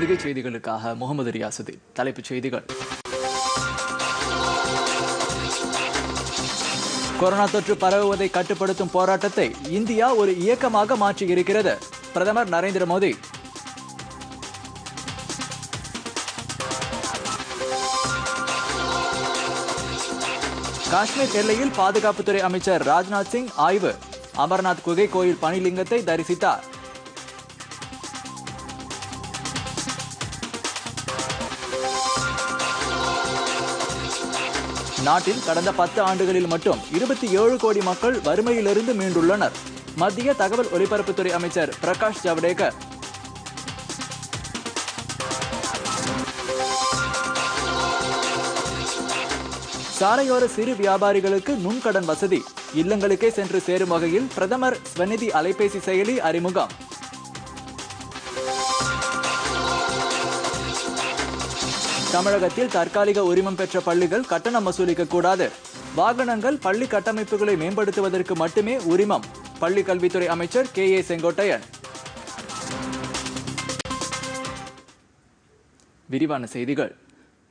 வருகை செய்திகளுக்காக முகமது ரியாசுதி தலைப்புச் செய்திகள் கொரோனா தொற்று பரவுவதை கட்டுப்படுத்தும் போராட்டத்தை இந்தியா ஒரு இயக்கமாக மாற்றியிருக்கிறது பிரதமர் நரேந்திர மோடி காஷ்மீர் எல்லையில் பாதுகாப்புத்துறை அமைச்சர் ராஜ்நாத் சிங் ஆய்வு அமர்நாத் குகை கோயில் பணிலிங்கத்தை தரிசித்தார் நாட்டில் கடந்த பத்து ஆண்டுகளில் மட்டும் இருபத்தி ஏழு கோடி மக்கள் வறுமையிலிருந்து மீண்டுள்ளனர் மத்திய தகவல் ஒலிபரப்புத்துறை அமைச்சர் பிரகாஷ் ஜவடேகர் சாலையோர சிறு வியாபாரிகளுக்கு நுண்கடன் வசதி இல்லங்களுக்கே சென்று சேரும் வகையில் பிரதமர் ஸ்வநிதி அலைபேசி செயலி அறிமுகம் தமிழகத்தில் தற்காலிக உரிமம் பெற்ற பள்ளிகள் கட்டணம் வசூலிக்க கூடாது வாகனங்கள் பள்ளி கட்டமைப்புகளை மேம்படுத்துவதற்கு மட்டுமே உரிமம் பள்ளி கல்வித்துறை அமைச்சர் கே ஏ செங்கோட்டையன் விரிவான செய்திகள்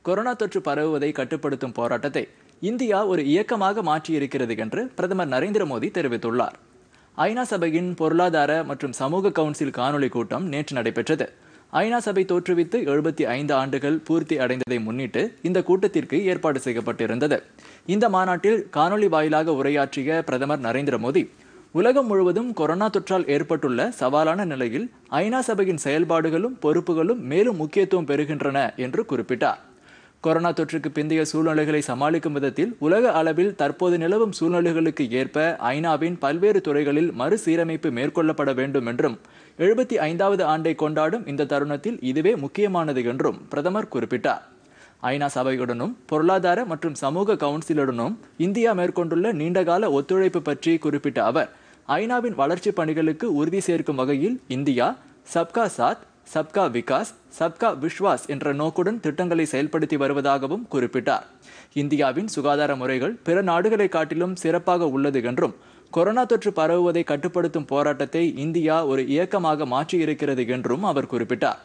கொரோனா தொற்று பரவுவதை கட்டுப்படுத்தும் போராட்டத்தை இந்தியா ஒரு இயக்கமாக மாற்றியிருக்கிறது என்று பிரதமர் நரேந்திர மோடி தெரிவித்துள்ளார் ஐநா சபையின் பொருளாதார மற்றும் சமூக கவுன்சில் காணொலி கூட்டம் நேற்று நடைபெற்றது ஐநா சபை தோற்றுவித்து எழுபத்தி ஐந்து ஆண்டுகள் பூர்த்தி அடைந்ததை முன்னிட்டு இந்த கூட்டத்திற்கு ஏற்பாடு செய்யப்பட்டிருந்தது இந்த மாநாட்டில் காணொலி வாயிலாக உரையாற்றிய பிரதமர் நரேந்திர மோடி உலகம் முழுவதும் கொரோனா தொற்றால் ஏற்பட்டுள்ள சவாலான நிலையில் ஐநா சபையின் செயல்பாடுகளும் பொறுப்புகளும் மேலும் முக்கியத்துவம் பெறுகின்றன என்று குறிப்பிட்டார் கொரோனா தொற்றுக்கு பிந்தைய சூழ்நிலைகளை சமாளிக்கும் விதத்தில் உலக அளவில் தற்போது நிலவும் சூழ்நிலைகளுக்கு ஏற்ப ஐநாவின் பல்வேறு துறைகளில் மறுசீரமைப்பு மேற்கொள்ளப்பட வேண்டும் என்றும் எழுபத்தி ஐந்தாவது ஆண்டை கொண்டாடும் இந்த தருணத்தில் இதுவே முக்கியமானது என்றும் பிரதமர் குறிப்பிட்டார் ஐநா சபையுடனும் பொருளாதார மற்றும் சமூக கவுன்சிலுடனும் இந்தியா மேற்கொண்டுள்ள நீண்டகால ஒத்துழைப்பு பற்றி குறிப்பிட்ட அவர் ஐநாவின் வளர்ச்சிப் பணிகளுக்கு உறுதி சேர்க்கும் வகையில் இந்தியா சப்கா சாத் சப்கா விகாஸ் சப்கா விஸ்வாஸ் என்ற நோக்குடன் திட்டங்களை செயல்படுத்தி வருவதாகவும் குறிப்பிட்டார் இந்தியாவின் சுகாதார முறைகள் பிற நாடுகளை காட்டிலும் சிறப்பாக உள்ளது என்றும் கொரோனா தொற்று பரவுவதை கட்டுப்படுத்தும் போராட்டத்தை இந்தியா ஒரு இயக்கமாக மாற்றியிருக்கிறது என்றும் அவர் குறிப்பிட்டார்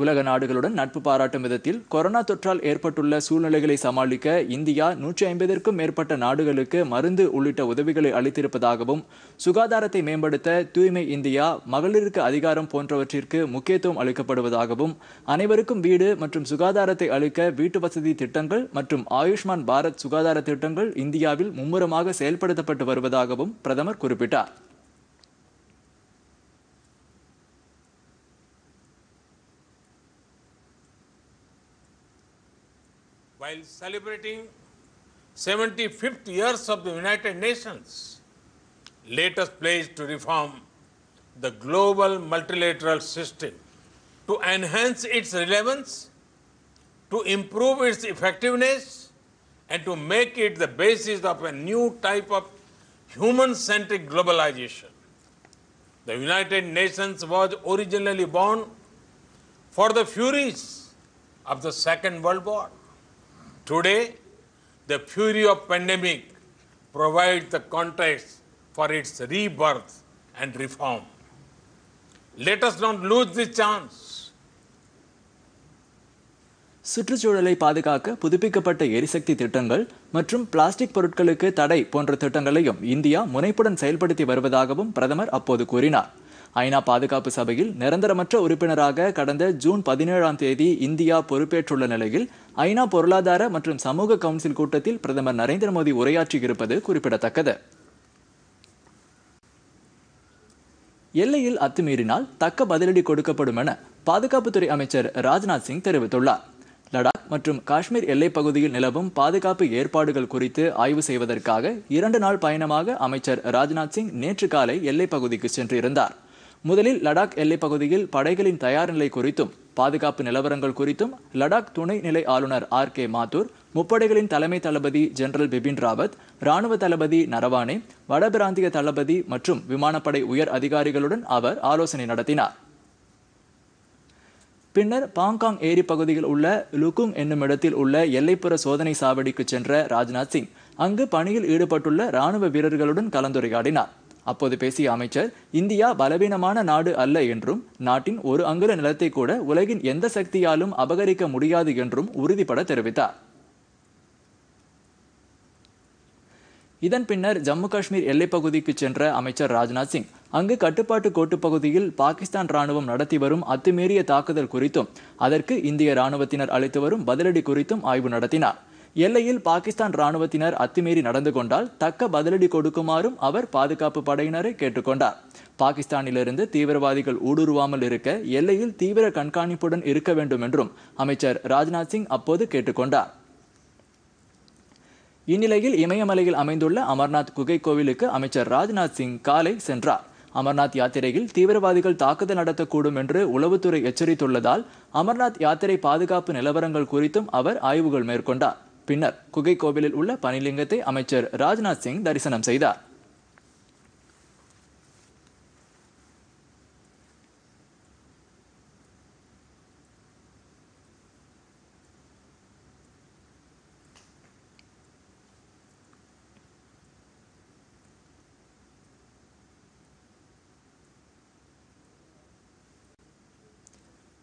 உலக நாடுகளுடன் நட்பு பாராட்டும் விதத்தில் கொரோனா தொற்றால் ஏற்பட்டுள்ள சூழ்நிலைகளை சமாளிக்க இந்தியா நூற்றி ஐம்பதற்கும் மேற்பட்ட நாடுகளுக்கு மருந்து உள்ளிட்ட உதவிகளை அளித்திருப்பதாகவும் சுகாதாரத்தை மேம்படுத்த தூய்மை இந்தியா மகளிருக்கு அதிகாரம் போன்றவற்றிற்கு முக்கியத்துவம் அளிக்கப்படுவதாகவும் அனைவருக்கும் வீடு மற்றும் சுகாதாரத்தை அளிக்க வீட்டு வசதி திட்டங்கள் மற்றும் ஆயுஷ்மான் பாரத் சுகாதார திட்டங்கள் இந்தியாவில் மும்முரமாக செயல்படுத்தப்பட்டு வருவதாகவும் பிரதமர் குறிப்பிட்டார் while celebrating 75th years of the United Nations, let us pledge to reform the global multilateral system to enhance its relevance, to improve its effectiveness, and to make it the basis of a new type of human-centric globalization. The United Nations was originally born for the furies of the Second World War. Today, the fury of pandemic provides the context for its rebirth and reform. Let us not lose this chance. சுற்றுச்சூழலை பாதுகாக்க புதுப்பிக்கப்பட்ட எரிசக்தி திட்டங்கள் மற்றும் plastic பொருட்களுக்கு தடை போன்ற திட்டங்களையும் இந்தியா முனைப்புடன் செயல்படுத்தி வருவதாகவும் பிரதமர் அப்போது கூறினார் ஐநா பாதுகாப்பு சபையில் நிரந்தரமற்ற உறுப்பினராக கடந்த ஜூன் பதினேழாம் தேதி இந்தியா பொறுப்பேற்றுள்ள நிலையில் ஐநா பொருளாதார மற்றும் சமூக கவுன்சில் கூட்டத்தில் பிரதமர் நரேந்திர மோடி உரையாற்றியிருப்பது குறிப்பிடத்தக்கது எல்லையில் அத்துமீறினால் தக்க பதிலடி கொடுக்கப்படும் என பாதுகாப்புத்துறை அமைச்சர் ராஜ்நாத் சிங் தெரிவித்துள்ளார் லடாக் மற்றும் காஷ்மீர் எல்லைப் பகுதியில் நிலவும் பாதுகாப்பு ஏற்பாடுகள் குறித்து ஆய்வு செய்வதற்காக இரண்டு நாள் பயணமாக அமைச்சர் ராஜ்நாத் சிங் நேற்று காலை எல்லைப் பகுதிக்கு சென்றிருந்தார் முதலில் லடாக் எல்லைப் பகுதியில் படைகளின் தயார் நிலை குறித்தும் பாதுகாப்பு நிலவரங்கள் குறித்தும் லடாக் துணை நிலை ஆளுநர் ஆர் கே மாத்தூர் முப்படைகளின் தலைமை தளபதி ஜெனரல் பிபின் ராவத் ராணுவ தளபதி நரவானே வடபிராந்திய தளபதி மற்றும் விமானப்படை உயர் அதிகாரிகளுடன் அவர் ஆலோசனை நடத்தினார் பின்னர் பாங்காங் ஏரி பகுதியில் உள்ள லுகுங் என்னும் இடத்தில் உள்ள எல்லைப்புற சோதனை சாவடிக்கு சென்ற ராஜ்நாத் சிங் அங்கு பணியில் ஈடுபட்டுள்ள ராணுவ வீரர்களுடன் கலந்துரையாடினார் அப்போது பேசிய அமைச்சர் இந்தியா பலவீனமான நாடு அல்ல என்றும் நாட்டின் ஒரு அங்குல நிலத்தை கூட உலகின் எந்த சக்தியாலும் அபகரிக்க முடியாது என்றும் உறுதிபட தெரிவித்தார் இதன் பின்னர் ஜம்மு காஷ்மீர் எல்லைப்பகுதிக்கு சென்ற அமைச்சர் ராஜ்நாத் சிங் அங்கு கட்டுப்பாட்டு கோட்டு பகுதியில் பாகிஸ்தான் ராணுவம் நடத்தி வரும் அத்துமீறிய தாக்குதல் குறித்தும் அதற்கு இந்திய ராணுவத்தினர் அளித்து வரும் பதிலடி குறித்தும் ஆய்வு நடத்தினார் எல்லையில் பாகிஸ்தான் ராணுவத்தினர் அத்துமீறி நடந்து கொண்டால் தக்க பதிலடி கொடுக்குமாறும் அவர் பாதுகாப்பு படையினரை கேட்டுக்கொண்டார் பாகிஸ்தானிலிருந்து தீவிரவாதிகள் ஊடுருவாமல் இருக்க எல்லையில் தீவிர கண்காணிப்புடன் இருக்க வேண்டும் என்றும் அமைச்சர் ராஜ்நாத் சிங் அப்போது கேட்டுக்கொண்டார் இந்நிலையில் இமயமலையில் அமைந்துள்ள அமர்நாத் குகை கோவிலுக்கு அமைச்சர் ராஜ்நாத் சிங் காலை சென்றார் அமர்நாத் யாத்திரையில் தீவிரவாதிகள் தாக்குதல் நடத்தக்கூடும் என்று உளவுத்துறை எச்சரித்துள்ளதால் அமர்நாத் யாத்திரை பாதுகாப்பு நிலவரங்கள் குறித்தும் அவர் ஆய்வுகள் மேற்கொண்டார் பின்னர் குகை கோவிலில் உள்ள பனிலிங்கத்தை அமைச்சர் ராஜ்நாத் சிங் தரிசனம் செய்தார்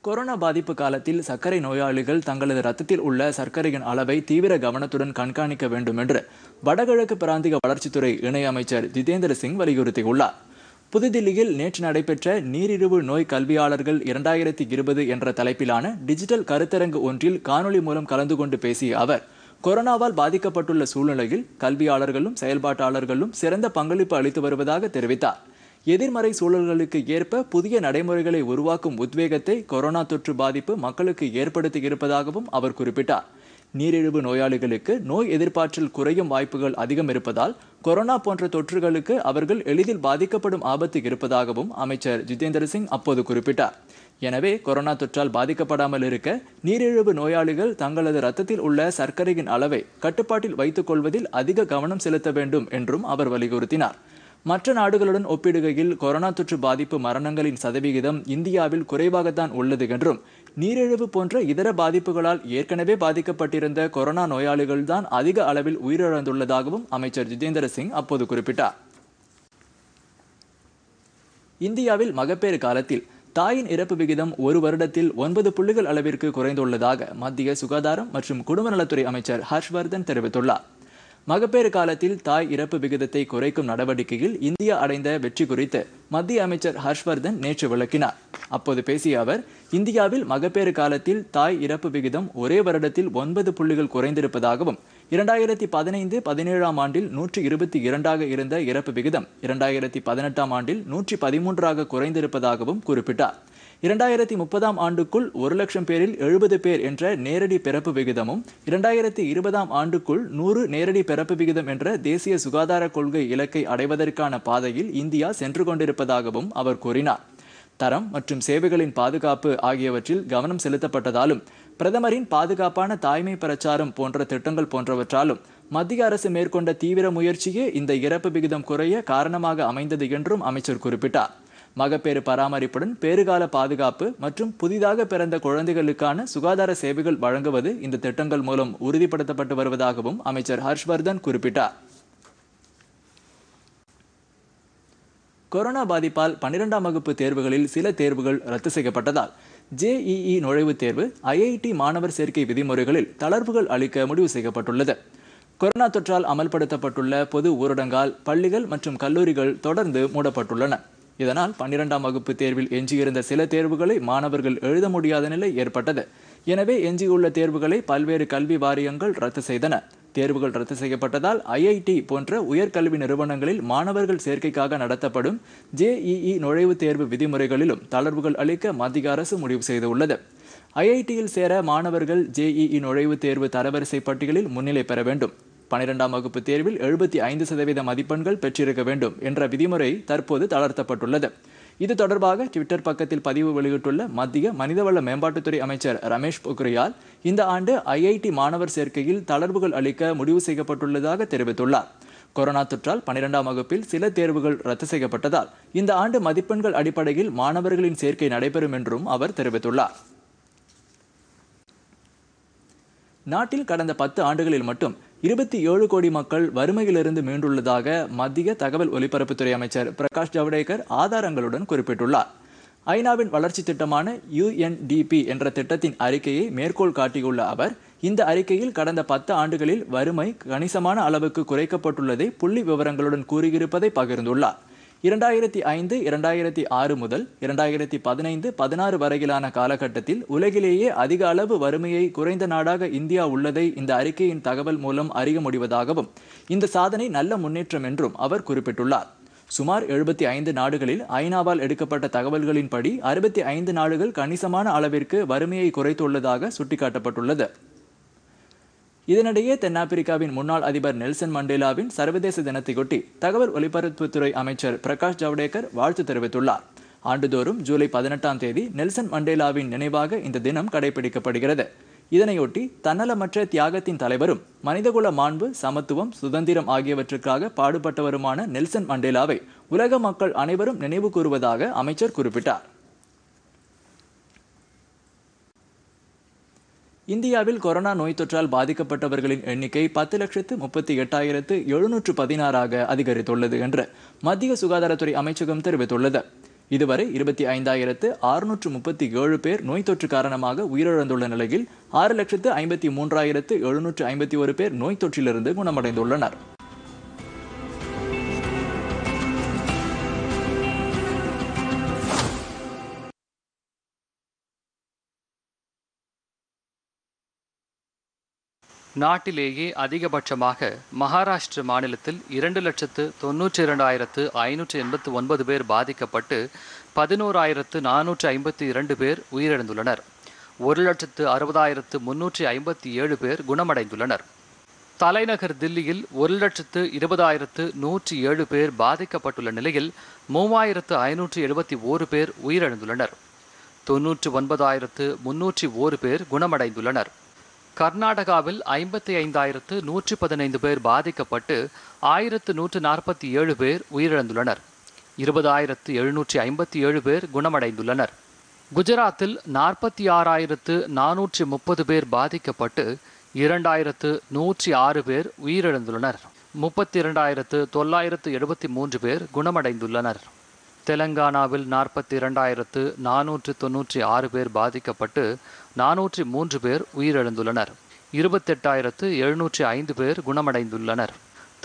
கொரோனா பாதிப்பு காலத்தில் சர்க்கரை நோயாளிகள் தங்களது ரத்தத்தில் உள்ள சர்க்கரையின் அளவை தீவிர கவனத்துடன் கண்காணிக்க வேண்டும் என்று வடகிழக்கு பிராந்திய வளர்ச்சித்துறை இணையமைச்சர் ஜிதேந்திர சிங் வலியுறுத்தியுள்ளார் புதுதில்லியில் நேற்று நடைபெற்ற நீரிழிவு நோய் கல்வியாளர்கள் இரண்டாயிரத்தி இருபது என்ற தலைப்பிலான டிஜிட்டல் கருத்தரங்கு ஒன்றில் காணொலி மூலம் கலந்து கொண்டு பேசிய அவர் கொரோனாவால் பாதிக்கப்பட்டுள்ள சூழ்நிலையில் கல்வியாளர்களும் செயல்பாட்டாளர்களும் சிறந்த பங்களிப்பு அளித்து வருவதாக தெரிவித்தார் எதிர்மறை சூழல்களுக்கு ஏற்ப புதிய நடைமுறைகளை உருவாக்கும் உத்வேகத்தை கொரோனா தொற்று பாதிப்பு மக்களுக்கு ஏற்படுத்தி இருப்பதாகவும் அவர் குறிப்பிட்டார் நீரிழிவு நோயாளிகளுக்கு நோய் எதிர்ப்பாற்றல் குறையும் வாய்ப்புகள் அதிகம் இருப்பதால் கொரோனா போன்ற தொற்றுகளுக்கு அவர்கள் எளிதில் பாதிக்கப்படும் ஆபத்து இருப்பதாகவும் அமைச்சர் ஜிதேந்திர சிங் அப்போது குறிப்பிட்டார் எனவே கொரோனா தொற்றால் பாதிக்கப்படாமல் இருக்க நீரிழிவு நோயாளிகள் தங்களது ரத்தத்தில் உள்ள சர்க்கரையின் அளவை கட்டுப்பாட்டில் வைத்துக் கொள்வதில் அதிக கவனம் செலுத்த வேண்டும் என்றும் அவர் வலியுறுத்தினார் மற்ற நாடுகளுடன் ஒப்பிடுகையில் கொரோனா தொற்று பாதிப்பு மரணங்களின் சதவிகிதம் இந்தியாவில் குறைவாகத்தான் உள்ளது என்றும் நீரிழிவு போன்ற இதர பாதிப்புகளால் ஏற்கனவே பாதிக்கப்பட்டிருந்த கொரோனா நோயாளிகள்தான் அதிக அளவில் உயிரிழந்துள்ளதாகவும் அமைச்சர் ஜிதேந்திர சிங் அப்போது குறிப்பிட்டார் இந்தியாவில் மகப்பேறு காலத்தில் தாயின் இறப்பு விகிதம் ஒரு வருடத்தில் ஒன்பது புள்ளிகள் அளவிற்கு குறைந்துள்ளதாக மத்திய சுகாதாரம் மற்றும் குடும்ப நலத்துறை அமைச்சர் ஹர்ஷ்வர்தன் தெரிவித்துள்ளார் மகப்பேறு காலத்தில் தாய் இறப்பு விகிதத்தை குறைக்கும் நடவடிக்கையில் இந்தியா அடைந்த வெற்றி குறித்து மத்திய அமைச்சர் ஹர்ஷ்வர்தன் நேற்று விளக்கினார் அப்போது பேசிய அவர் இந்தியாவில் மகப்பேறு காலத்தில் தாய் இறப்பு விகிதம் ஒரே வருடத்தில் ஒன்பது புள்ளிகள் குறைந்திருப்பதாகவும் இரண்டாயிரத்தி பதினைந்து பதினேழாம் ஆண்டில் நூற்றி இருபத்தி இரண்டாக இருந்த இறப்பு விகிதம் இரண்டாயிரத்தி பதினெட்டாம் ஆண்டில் நூற்றி பதிமூன்றாக குறைந்திருப்பதாகவும் குறிப்பிட்டார் இரண்டாயிரத்தி முப்பதாம் ஆண்டுக்குள் ஒரு லட்சம் பேரில் எழுபது பேர் என்ற நேரடி பிறப்பு விகிதமும் இரண்டாயிரத்தி இருபதாம் ஆண்டுக்குள் நூறு நேரடி பிறப்பு விகிதம் என்ற தேசிய சுகாதார கொள்கை இலக்கை அடைவதற்கான பாதையில் இந்தியா சென்று கொண்டிருப்பதாகவும் அவர் கூறினார் தரம் மற்றும் சேவைகளின் பாதுகாப்பு ஆகியவற்றில் கவனம் செலுத்தப்பட்டதாலும் பிரதமரின் பாதுகாப்பான தாய்மை பிரச்சாரம் போன்ற திட்டங்கள் போன்றவற்றாலும் மத்திய அரசு மேற்கொண்ட தீவிர முயற்சியே இந்த இறப்பு விகிதம் குறைய காரணமாக அமைந்தது என்றும் அமைச்சர் குறிப்பிட்டார் மகப்பேறு பராமரிப்புடன் பேறுகால பாதுகாப்பு மற்றும் புதிதாக பிறந்த குழந்தைகளுக்கான சுகாதார சேவைகள் வழங்குவது இந்த திட்டங்கள் மூலம் உறுதிப்படுத்தப்பட்டு வருவதாகவும் அமைச்சர் ஹர்ஷ்வர்தன் குறிப்பிட்டார் கொரோனா பாதிப்பால் பன்னிரெண்டாம் வகுப்பு தேர்வுகளில் சில தேர்வுகள் ரத்து செய்யப்பட்டதால் ஜேஇஇ நுழைவுத் தேர்வு ஐஐடி மாணவர் சேர்க்கை விதிமுறைகளில் தளர்வுகள் அளிக்க முடிவு செய்யப்பட்டுள்ளது கொரோனா தொற்றால் அமல்படுத்தப்பட்டுள்ள பொது ஊரடங்கால் பள்ளிகள் மற்றும் கல்லூரிகள் தொடர்ந்து மூடப்பட்டுள்ளன இதனால் பன்னிரெண்டாம் வகுப்பு தேர்வில் எஞ்சியிருந்த சில தேர்வுகளை மாணவர்கள் எழுத முடியாத நிலை ஏற்பட்டது எனவே எஞ்சியுள்ள தேர்வுகளை பல்வேறு கல்வி வாரியங்கள் ரத்து செய்தன தேர்வுகள் ரத்து செய்யப்பட்டதால் ஐஐடி போன்ற உயர்கல்வி நிறுவனங்களில் மாணவர்கள் சேர்க்கைக்காக நடத்தப்படும் ஜேஇஇ நுழைவுத் தேர்வு விதிமுறைகளிலும் தளர்வுகள் அளிக்க மத்திய அரசு முடிவு செய்துள்ளது ஐஐடியில் சேர மாணவர்கள் ஜேஇஇ நுழைவுத் தேர்வு தரவரிசை பட்டியலில் முன்னிலை பெற வேண்டும் பனிரெண்டாம் வகுப்பு தேர்வில் எழுபத்தி ஐந்து சதவீத மதிப்பெண்கள் பெற்றிருக்க வேண்டும் என்ற விதிமுறை தற்போது தளர்த்தப்பட்டுள்ளது இது தொடர்பாக ட்விட்டர் பக்கத்தில் பதிவு வெளியிட்டுள்ள மத்திய மனிதவள மேம்பாட்டுத்துறை அமைச்சர் ரமேஷ் பொக்ரியால் இந்த ஆண்டு ஐஐடி மாணவர் சேர்க்கையில் தளர்வுகள் அளிக்க முடிவு செய்யப்பட்டுள்ளதாக தெரிவித்துள்ளார் கொரோனா தொற்றால் பனிரெண்டாம் வகுப்பில் சில தேர்வுகள் ரத்து செய்யப்பட்டதால் இந்த ஆண்டு மதிப்பெண்கள் அடிப்படையில் மாணவர்களின் சேர்க்கை நடைபெறும் என்றும் அவர் தெரிவித்துள்ளார் நாட்டில் கடந்த பத்து ஆண்டுகளில் மட்டும் இருபத்தி ஏழு கோடி மக்கள் வறுமையிலிருந்து மீண்டுள்ளதாக மத்திய தகவல் ஒலிபரப்புத்துறை அமைச்சர் பிரகாஷ் ஜவடேகர் ஆதாரங்களுடன் குறிப்பிட்டுள்ளார் ஐநாவின் வளர்ச்சி திட்டமான யுஎன்டிபி என்ற திட்டத்தின் அறிக்கையை மேற்கோள் காட்டியுள்ள அவர் இந்த அறிக்கையில் கடந்த பத்து ஆண்டுகளில் வறுமை கணிசமான அளவுக்கு குறைக்கப்பட்டுள்ளதை புள்ளி விவரங்களுடன் கூறியிருப்பதை பகிர்ந்துள்ளார் இரண்டாயிரத்தி ஐந்து இரண்டாயிரத்தி ஆறு முதல் இரண்டாயிரத்தி பதினைந்து பதினாறு வரையிலான காலகட்டத்தில் உலகிலேயே அதிக அளவு வறுமையை குறைந்த நாடாக இந்தியா உள்ளதை இந்த அறிக்கையின் தகவல் மூலம் அறிய முடிவதாகவும் இந்த சாதனை நல்ல முன்னேற்றம் என்றும் அவர் குறிப்பிட்டுள்ளார் சுமார் எழுபத்தி ஐந்து நாடுகளில் ஐநாவால் எடுக்கப்பட்ட தகவல்களின்படி அறுபத்தி ஐந்து நாடுகள் கணிசமான அளவிற்கு வறுமையை குறைத்துள்ளதாக சுட்டிக்காட்டப்பட்டுள்ளது இதனிடையே தென்னாப்பிரிக்காவின் முன்னாள் அதிபர் நெல்சன் மண்டேலாவின் சர்வதேச தினத்தையொட்டி தகவல் ஒலிபரப்புத்துறை அமைச்சர் பிரகாஷ் ஜவடேகர் வாழ்த்து தெரிவித்துள்ளார் ஆண்டுதோறும் ஜூலை பதினெட்டாம் தேதி நெல்சன் மண்டேலாவின் நினைவாக இந்த தினம் கடைபிடிக்கப்படுகிறது இதனையொட்டி தன்னலமற்ற தியாகத்தின் தலைவரும் மனிதகுல மாண்பு சமத்துவம் சுதந்திரம் ஆகியவற்றுக்காக பாடுபட்டவருமான நெல்சன் மண்டேலாவை உலக மக்கள் அனைவரும் நினைவு கூறுவதாக அமைச்சர் குறிப்பிட்டார் இந்தியாவில் கொரோனா நோய் தொற்றால் பாதிக்கப்பட்டவர்களின் எண்ணிக்கை பத்து லட்சத்து முப்பத்தி எட்டாயிரத்து எழுநூற்று பதினாறாக அதிகரித்துள்ளது என்று மத்திய சுகாதாரத்துறை அமைச்சகம் தெரிவித்துள்ளது இதுவரை இருபத்தி ஐந்தாயிரத்து அறுநூற்று முப்பத்தி ஏழு பேர் நோய் தொற்று காரணமாக உயிரிழந்துள்ள நிலையில் ஆறு லட்சத்து ஐம்பத்தி மூன்றாயிரத்து எழுநூற்று ஐம்பத்தி ஒரு பேர் நோய் தொற்றிலிருந்து குணமடைந்துள்ளனர் நாட்டிலேயே அதிகபட்சமாக மகாராஷ்டிர மாநிலத்தில் இரண்டு லட்சத்து தொன்னூற்றி இரண்டாயிரத்து ஐநூற்றி எண்பத்து ஒன்பது பேர் பாதிக்கப்பட்டு பதினோராயிரத்து நானூற்றி ஐம்பத்தி இரண்டு பேர் உயிரிழந்துள்ளனர் ஒரு லட்சத்து அறுபதாயிரத்து முன்னூற்றி ஐம்பத்தி ஏழு பேர் குணமடைந்துள்ளனர் தலைநகர் தில்லியில் ஒரு லட்சத்து இருபதாயிரத்து நூற்றி ஏழு பேர் பாதிக்கப்பட்டுள்ள நிலையில் மூவாயிரத்து ஐநூற்றி எழுபத்தி ஓரு பேர் உயிரிழந்துள்ளனர் தொன்னூற்று ஒன்பதாயிரத்து முன்னூற்றி ஓரு பேர் குணமடைந்துள்ளனர் கர்நாடகாவில் ஐம்பத்தி ஐந்தாயிரத்து நூற்றி பதினைந்து பேர் பாதிக்கப்பட்டு ஆயிரத்து நூற்று நாற்பத்தி ஏழு பேர் உயிரிழந்துள்ளனர் இருபதாயிரத்து எழுநூற்றி ஐம்பத்தி ஏழு பேர் குணமடைந்துள்ளனர் குஜராத்தில் நாற்பத்தி ஆறாயிரத்து நானூற்றி முப்பது பேர் பாதிக்கப்பட்டு இரண்டாயிரத்து நூற்றி ஆறு பேர் உயிரிழந்துள்ளனர் முப்பத்தி இரண்டாயிரத்து தொள்ளாயிரத்து எழுபத்தி மூன்று பேர் குணமடைந்துள்ளனர் தெலங்கானாவில் நாற்பத்தி இரண்டாயிரத்து நானூற்று தொன்னூற்றி ஆறு பேர் பாதிக்கப்பட்டு நானூற்றி மூன்று பேர் உயிரிழந்துள்ளனர் இருபத்தெட்டாயிரத்து எழுநூற்றி ஐந்து பேர் குணமடைந்துள்ளனர்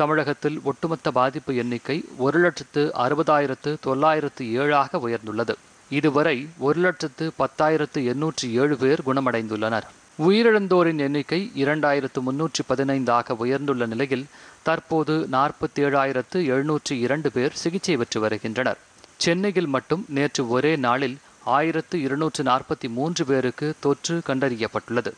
தமிழகத்தில் ஒட்டுமொத்த பாதிப்பு எண்ணிக்கை ஒரு லட்சத்து அறுபதாயிரத்து தொள்ளாயிரத்து ஏழாக உயர்ந்துள்ளது இதுவரை ஒரு லட்சத்து பத்தாயிரத்து எண்ணூற்றி ஏழு பேர் குணமடைந்துள்ளனர் உயிரிழந்தோரின் எண்ணிக்கை இரண்டாயிரத்து முன்னூற்றி பதினைந்தாக உயர்ந்துள்ள நிலையில் தற்போது நாற்பத்தி ஏழாயிரத்து எழுநூற்றி இரண்டு பேர் சிகிச்சை பெற்று வருகின்றனர் சென்னையில் மட்டும் நேற்று ஒரே நாளில் ஆயிரத்து இருநூற்று நாற்பத்தி மூன்று பேருக்கு தொற்று கண்டறியப்பட்டுள்ளது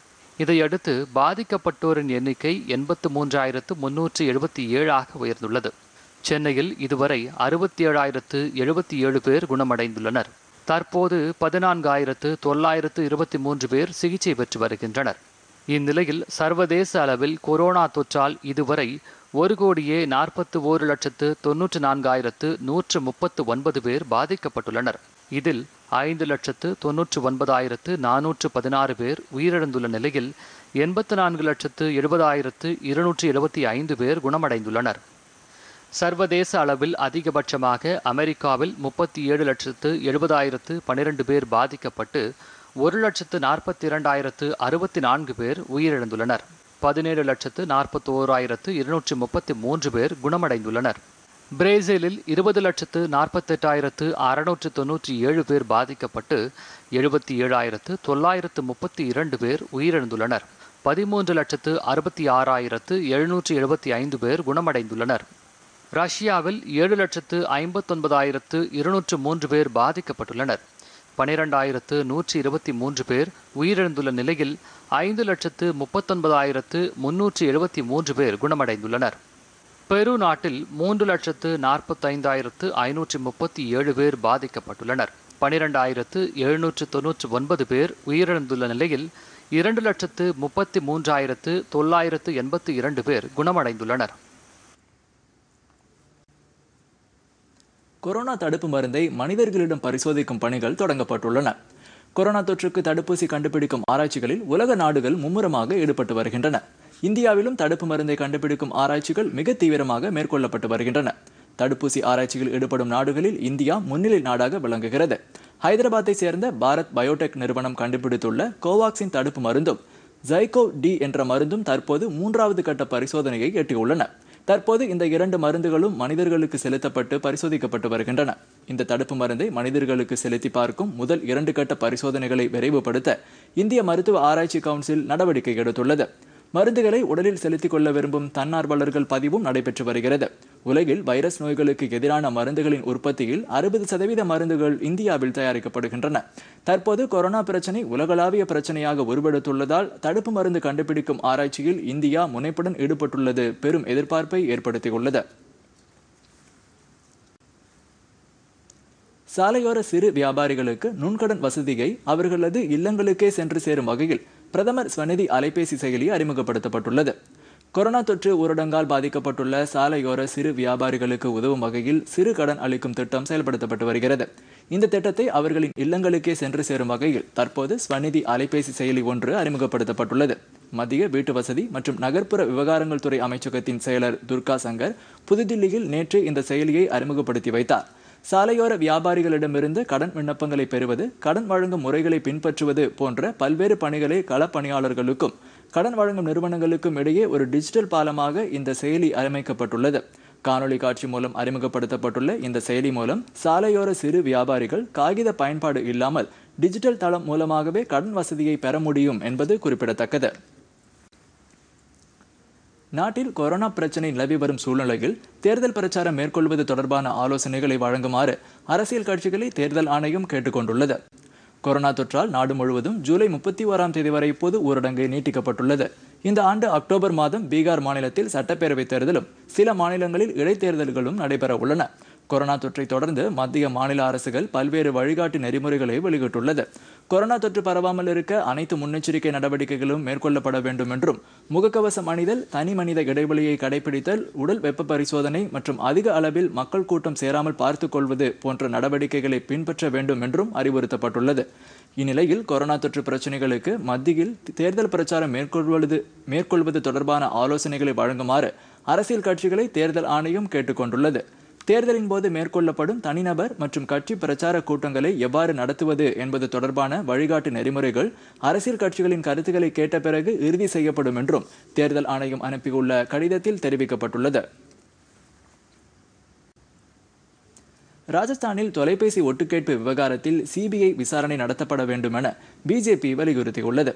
இதையடுத்து பாதிக்கப்பட்டோரின் எண்ணிக்கை எண்பத்து மூன்றாயிரத்து முன்னூற்று எழுபத்தி ஏழாக உயர்ந்துள்ளது சென்னையில் இதுவரை அறுபத்தி ஏழாயிரத்து எழுபத்தி ஏழு பேர் குணமடைந்துள்ளனர் தற்போது பதினான்காயிரத்து தொள்ளாயிரத்து இருபத்தி மூன்று பேர் சிகிச்சை பெற்று வருகின்றனர் இந்நிலையில் சர்வதேச அளவில் கொரோனா தொற்றால் இதுவரை ஒரு கோடியே நாற்பத்து ஓரு லட்சத்து தொன்னூற்று நான்காயிரத்து நூற்று முப்பத்து ஒன்பது பேர் பாதிக்கப்பட்டுள்ளனர் இதில் ஐந்து லட்சத்து தொன்னூற்று ஒன்பதாயிரத்து நானூற்று பதினாறு பேர் உயிரிழந்துள்ள நிலையில் எண்பத்து நான்கு லட்சத்து எழுபதாயிரத்து இருநூற்று எழுபத்தி ஐந்து பேர் குணமடைந்துள்ளனர் சர்வதேச அளவில் அதிகபட்சமாக அமெரிக்காவில் முப்பத்தி ஏழு லட்சத்து எழுபதாயிரத்து பனிரெண்டு பேர் பாதிக்கப்பட்டு ஒரு லட்சத்து நாற்பத்தி இரண்டாயிரத்து அறுபத்தி நான்கு பேர் உயிரிழந்துள்ளனர் பதினேழு லட்சத்து நாற்பத்தி ஓராயிரத்து இருநூற்றி முப்பத்தி மூன்று பேர் குணமடைந்துள்ளனர் பிரேசிலில் இருபது லட்சத்து நாற்பத்தெட்டாயிரத்து அறுநூற்று தொன்னூற்றி ஏழு பேர் பாதிக்கப்பட்டு எழுபத்தி ஏழாயிரத்து தொள்ளாயிரத்து முப்பத்தி இரண்டு பேர் உயிரிழந்துள்ளனர் பதிமூன்று லட்சத்து அறுபத்தி ஆறாயிரத்து எழுநூற்றி எழுபத்தி ஐந்து பேர் குணமடைந்துள்ளனர் ரஷ்யாவில் ஏழு லட்சத்து ஐம்பத்தொன்பதாயிரத்து இருநூற்று மூன்று பேர் பாதிக்கப்பட்டுள்ளனர் பனிரெண்டாயிரத்து நூற்றி இருபத்தி மூன்று பேர் உயிரிழந்துள்ள நிலையில் ஐந்து லட்சத்து முப்பத்தொன்பதாயிரத்து முன்னூற்றி எழுபத்தி மூன்று பேர் குணமடைந்துள்ளனர் பெரு நாட்டில் மூன்று லட்சத்து நாற்பத்தைந்தாயிரத்து ஐநூற்றி முப்பத்தி ஏழு பேர் பாதிக்கப்பட்டுள்ளனர் பனிரெண்டாயிரத்து எழுநூற்று தொன்னூற்றி ஒன்பது பேர் உயிரிழந்துள்ள நிலையில் இரண்டு லட்சத்து முப்பத்தி மூன்றாயிரத்து தொள்ளாயிரத்து எண்பத்தி இரண்டு பேர் குணமடைந்துள்ளனர் கொரோனா தடுப்பு மருந்தை மனிதர்களிடம் பரிசோதிக்கும் பணிகள் தொடங்கப்பட்டுள்ளன கொரோனா தொற்றுக்கு தடுப்பூசி கண்டுபிடிக்கும் ஆராய்ச்சிகளில் உலக நாடுகள் மும்முரமாக ஈடுபட்டு வருகின்றன இந்தியாவிலும் தடுப்பு மருந்தை கண்டுபிடிக்கும் ஆராய்ச்சிகள் மிக தீவிரமாக மேற்கொள்ளப்பட்டு வருகின்றன தடுப்பூசி ஆராய்ச்சியில் ஈடுபடும் நாடுகளில் இந்தியா முன்னிலை நாடாக விளங்குகிறது ஹைதராபாத்தை சேர்ந்த பாரத் பயோடெக் நிறுவனம் கண்டுபிடித்துள்ள கோவாக்சின் தடுப்பு மருந்தும் ஜைகோ டி என்ற மருந்தும் தற்போது மூன்றாவது கட்ட பரிசோதனையை எட்டியுள்ளன தற்போது இந்த இரண்டு மருந்துகளும் மனிதர்களுக்கு செலுத்தப்பட்டு பரிசோதிக்கப்பட்டு வருகின்றன இந்த தடுப்பு மருந்தை மனிதர்களுக்கு செலுத்தி பார்க்கும் முதல் இரண்டு கட்ட பரிசோதனைகளை விரைவுபடுத்த இந்திய மருத்துவ ஆராய்ச்சி கவுன்சில் நடவடிக்கை எடுத்துள்ளது மருந்துகளை உடலில் செலுத்திக் கொள்ள விரும்பும் தன்னார்வலர்கள் பதிவும் நடைபெற்று வருகிறது உலகில் வைரஸ் நோய்களுக்கு எதிரான மருந்துகளின் உற்பத்தியில் அறுபது சதவீத மருந்துகள் இந்தியாவில் தயாரிக்கப்படுகின்றன தற்போது கொரோனா பிரச்சினை உலகளாவிய பிரச்சனையாக உருவெடுத்துள்ளதால் தடுப்பு மருந்து கண்டுபிடிக்கும் ஆராய்ச்சியில் இந்தியா முனைப்புடன் ஈடுபட்டுள்ளது பெரும் எதிர்பார்ப்பை ஏற்படுத்தியுள்ளது சாலையோர சிறு வியாபாரிகளுக்கு நுண்கடன் வசதியை அவர்களது இல்லங்களுக்கே சென்று சேரும் வகையில் பிரதமர் ஸ்வநிதி அலைபேசி செயலி அறிமுகப்படுத்தப்பட்டுள்ளது கொரோனா தொற்று ஊரடங்கால் பாதிக்கப்பட்டுள்ள சாலையோர சிறு வியாபாரிகளுக்கு உதவும் வகையில் சிறு கடன் அளிக்கும் திட்டம் செயல்படுத்தப்பட்டு வருகிறது இந்த திட்டத்தை அவர்களின் இல்லங்களுக்கே சென்று சேரும் வகையில் தற்போது ஸ்வநிதி அலைபேசி செயலி ஒன்று அறிமுகப்படுத்தப்பட்டுள்ளது மத்திய வீட்டு வசதி மற்றும் நகர்ப்புற விவகாரங்கள் துறை அமைச்சகத்தின் செயலர் துர்கா சங்கர் புதுதில்லியில் நேற்று இந்த செயலியை அறிமுகப்படுத்தி வைத்தார் சாலையோர வியாபாரிகளிடமிருந்து கடன் விண்ணப்பங்களை பெறுவது கடன் வழங்கும் முறைகளை பின்பற்றுவது போன்ற பல்வேறு பணிகளை களப்பணியாளர்களுக்கும் கடன் வழங்கும் நிறுவனங்களுக்கும் இடையே ஒரு டிஜிட்டல் பாலமாக இந்த செயலி அறிமுகப்பட்டுள்ளது காணொலி காட்சி மூலம் அறிமுகப்படுத்தப்பட்டுள்ள இந்த செயலி மூலம் சாலையோர சிறு வியாபாரிகள் காகித பயன்பாடு இல்லாமல் டிஜிட்டல் தளம் மூலமாகவே கடன் வசதியை பெற முடியும் என்பது குறிப்பிடத்தக்கது நாட்டில் கொரோனா பிரச்சினை நிலவி வரும் சூழ்நிலையில் தேர்தல் பிரச்சாரம் மேற்கொள்வது தொடர்பான ஆலோசனைகளை வழங்குமாறு அரசியல் கட்சிகளை தேர்தல் ஆணையம் கேட்டுக்கொண்டுள்ளது கொரோனா தொற்றால் நாடு முழுவதும் ஜூலை முப்பத்தி ஓராம் தேதி வரை இப்போது ஊரடங்கு நீட்டிக்கப்பட்டுள்ளது இந்த ஆண்டு அக்டோபர் மாதம் பீகார் மாநிலத்தில் சட்டப்பேரவைத் தேர்தலும் சில மாநிலங்களில் இடைத்தேர்தல்களும் நடைபெற உள்ளன கொரோனா தொற்றை தொடர்ந்து மத்திய மாநில அரசுகள் பல்வேறு வழிகாட்டு நெறிமுறைகளை வெளியிட்டுள்ளது கொரோனா தொற்று பரவாமல் இருக்க அனைத்து முன்னெச்சரிக்கை நடவடிக்கைகளும் மேற்கொள்ளப்பட வேண்டும் என்றும் முகக்கவசம் அணிதல் தனி மனித இடைவெளியை கடைபிடித்தல் உடல் வெப்ப பரிசோதனை மற்றும் அதிக அளவில் மக்கள் கூட்டம் சேராமல் பார்த்துக் கொள்வது போன்ற நடவடிக்கைகளை பின்பற்ற வேண்டும் என்றும் அறிவுறுத்தப்பட்டுள்ளது இந்நிலையில் கொரோனா தொற்று பிரச்சனைகளுக்கு மத்தியில் தேர்தல் பிரச்சாரம் மேற்கொள்வது மேற்கொள்வது தொடர்பான ஆலோசனைகளை வழங்குமாறு அரசியல் கட்சிகளை தேர்தல் ஆணையம் கேட்டுக்கொண்டுள்ளது தேர்தலின் போது மேற்கொள்ளப்படும் தனிநபர் மற்றும் கட்சி பிரச்சார கூட்டங்களை எவ்வாறு நடத்துவது என்பது தொடர்பான வழிகாட்டு நெறிமுறைகள் அரசியல் கட்சிகளின் கருத்துக்களை கேட்ட பிறகு இறுதி செய்யப்படும் என்றும் தேர்தல் ஆணையம் அனுப்பியுள்ள கடிதத்தில் தெரிவிக்கப்பட்டுள்ளது ராஜஸ்தானில் தொலைபேசி ஒட்டுக்கேட்பு விவகாரத்தில் சிபிஐ விசாரணை நடத்தப்பட வேண்டும் என பிஜேபி வலியுறுத்தியுள்ளது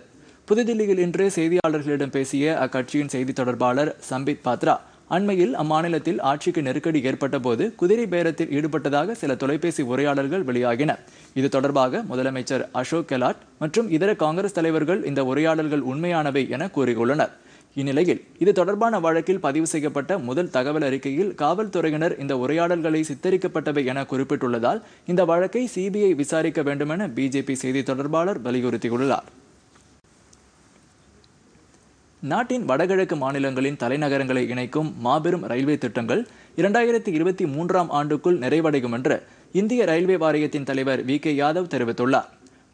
புதுதில்லியில் இன்று செய்தியாளர்களிடம் பேசிய அக்கட்சியின் செய்தி தொடர்பாளர் சம்பித் பாத்ரா அண்மையில் அம்மாநிலத்தில் ஆட்சிக்கு நெருக்கடி ஏற்பட்ட போது குதிரை பேரத்தில் ஈடுபட்டதாக சில தொலைபேசி உரையாடல்கள் வெளியாகின இது தொடர்பாக முதலமைச்சர் அசோக் கெலாட் மற்றும் இதர காங்கிரஸ் தலைவர்கள் இந்த உரையாடல்கள் உண்மையானவை என கூறியுள்ளனர் இந்நிலையில் இது தொடர்பான வழக்கில் பதிவு செய்யப்பட்ட முதல் தகவல் அறிக்கையில் காவல்துறையினர் இந்த உரையாடல்களை சித்தரிக்கப்பட்டவை என குறிப்பிட்டுள்ளதால் இந்த வழக்கை சிபிஐ விசாரிக்க வேண்டுமென பிஜேபி செய்தி தொடர்பாளர் வலியுறுத்தியுள்ளார் நாட்டின் வடகிழக்கு மாநிலங்களின் தலைநகரங்களை இணைக்கும் மாபெரும் ரயில்வே திட்டங்கள் இரண்டாயிரத்தி இருபத்தி மூன்றாம் ஆண்டுக்குள் நிறைவடையும் என்று இந்திய ரயில்வே வாரியத்தின் தலைவர் வி கே யாதவ் தெரிவித்துள்ளார்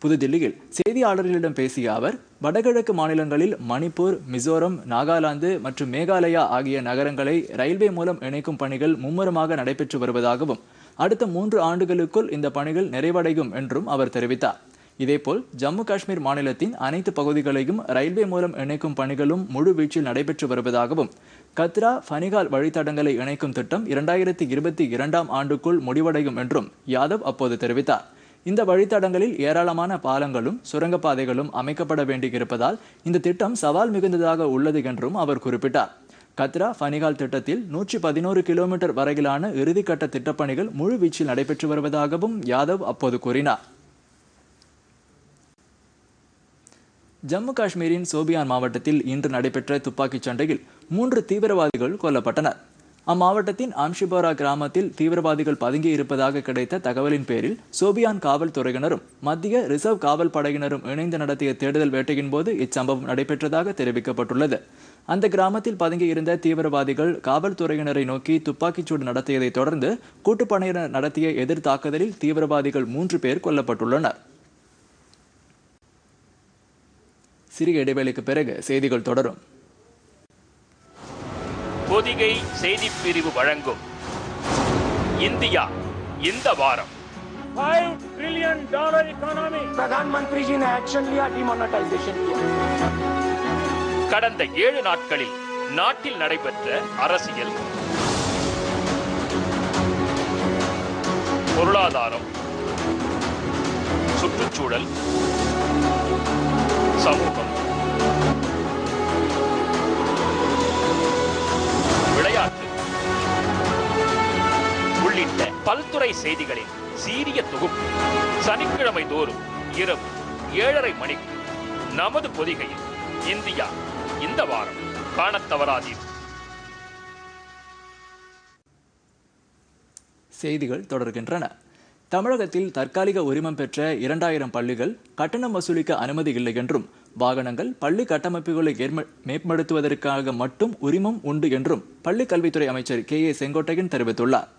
புதுதில்லியில் செய்தியாளர்களிடம் பேசிய அவர் வடகிழக்கு மாநிலங்களில் மணிப்பூர் மிசோரம் நாகாலாந்து மற்றும் மேகாலயா ஆகிய நகரங்களை ரயில்வே மூலம் இணைக்கும் பணிகள் மும்முரமாக நடைபெற்று வருவதாகவும் அடுத்த மூன்று ஆண்டுகளுக்குள் இந்த பணிகள் நிறைவடையும் என்றும் அவர் தெரிவித்தார் இதேபோல் ஜம்மு காஷ்மீர் மாநிலத்தின் அனைத்து பகுதிகளையும் ரயில்வே மூலம் இணைக்கும் பணிகளும் முழுவீச்சில் நடைபெற்று வருவதாகவும் கத்ரா ஃபனிகால் வழித்தடங்களை இணைக்கும் திட்டம் இரண்டாயிரத்தி இருபத்தி இரண்டாம் ஆண்டுக்குள் முடிவடையும் என்றும் யாதவ் அப்போது தெரிவித்தார் இந்த வழித்தடங்களில் ஏராளமான பாலங்களும் சுரங்கப்பாதைகளும் அமைக்கப்பட வேண்டியிருப்பதால் இந்த திட்டம் சவால் மிகுந்ததாக உள்ளது என்றும் அவர் குறிப்பிட்டார் கத்ரா ஃபனிகால் திட்டத்தில் நூற்றி பதினோரு கிலோமீட்டர் வரையிலான இறுதிக்கட்ட திட்டப்பணிகள் முழுவீச்சில் நடைபெற்று வருவதாகவும் யாதவ் அப்போது கூறினார் ஜம்மு காஷ்மீரின் சோபியான் மாவட்டத்தில் இன்று நடைபெற்ற துப்பாக்கிச் சண்டையில் மூன்று தீவிரவாதிகள் கொல்லப்பட்டனர் அம்மாவட்டத்தின் அம்ஷிபோரா கிராமத்தில் தீவிரவாதிகள் பதுங்கி இருப்பதாக கிடைத்த தகவலின் பேரில் சோபியான் காவல்துறையினரும் மத்திய ரிசர்வ் காவல் படையினரும் இணைந்து நடத்திய தேடுதல் வேட்டையின் போது இச்சம்பவம் நடைபெற்றதாக தெரிவிக்கப்பட்டுள்ளது அந்த கிராமத்தில் பதுங்கி இருந்த தீவிரவாதிகள் காவல்துறையினரை நோக்கி துப்பாக்கிச்சூடு நடத்தியதைத் தொடர்ந்து கூட்டுப்பணியினர் நடத்திய எதிர் தாக்குதலில் தீவிரவாதிகள் மூன்று பேர் கொல்லப்பட்டுள்ளனர் சிறிய இடைவேளைக்கு பிறகு செய்திகள் தொடரும் பொதிகை செய்தி பிரிவு வழங்கும் இந்தியா இந்த வாரம் கடந்த ஏழு நாட்களில் நாட்டில் நடைபெற்ற அரசியல் பொருளாதாரம் சுற்றுச்சூழல் சமூகம் விளையாட்டு உள்ளிட்ட பல்துறை செய்திகளின் சீரிய தொகுப்பு சனிக்கிழமை தோறும் இரவு ஏழரை மணிக்கு நமது பொதிகையில் இந்தியா இந்த வாரம் காணத் செய்திகள் தொடர்கின்றன தமிழகத்தில் தற்காலிக உரிமம் பெற்ற இரண்டாயிரம் பள்ளிகள் கட்டணம் வசூலிக்க அனுமதி இல்லை என்றும் வாகனங்கள் பள்ளி கட்டமைப்புகளை மேம்படுத்துவதற்காக மட்டும் உரிமம் உண்டு என்றும் பள்ளி கல்வித்துறை அமைச்சர் கே ஏ செங்கோட்டையன் தெரிவித்துள்ளார்